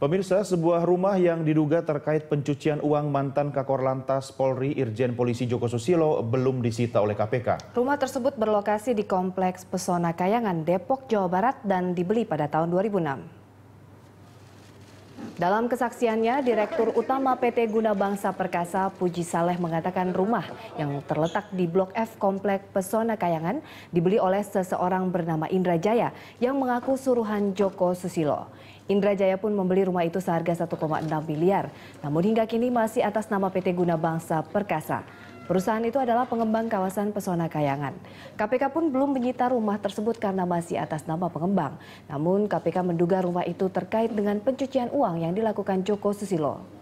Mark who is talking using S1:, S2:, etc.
S1: Pemirsa, sebuah rumah yang diduga terkait pencucian uang mantan Kakor Lantas Polri Irjen Polisi Joko Susilo belum disita oleh KPK.
S2: Rumah tersebut berlokasi di Kompleks Pesona Kayangan, Depok, Jawa Barat dan dibeli pada tahun 2006. Dalam kesaksiannya, Direktur Utama PT Guna Bangsa Perkasa Puji Saleh mengatakan rumah yang terletak di Blok F Komplek Pesona Kayangan dibeli oleh seseorang bernama Indra Jaya yang mengaku suruhan Joko Susilo. Indra Jaya pun membeli rumah itu seharga 1,6 miliar, namun hingga kini masih atas nama PT Guna Bangsa Perkasa. Perusahaan itu adalah pengembang kawasan Pesona Kayangan. KPK pun belum menyita rumah tersebut karena masih atas nama pengembang. Namun KPK menduga rumah itu terkait dengan pencucian uang yang dilakukan Joko Susilo.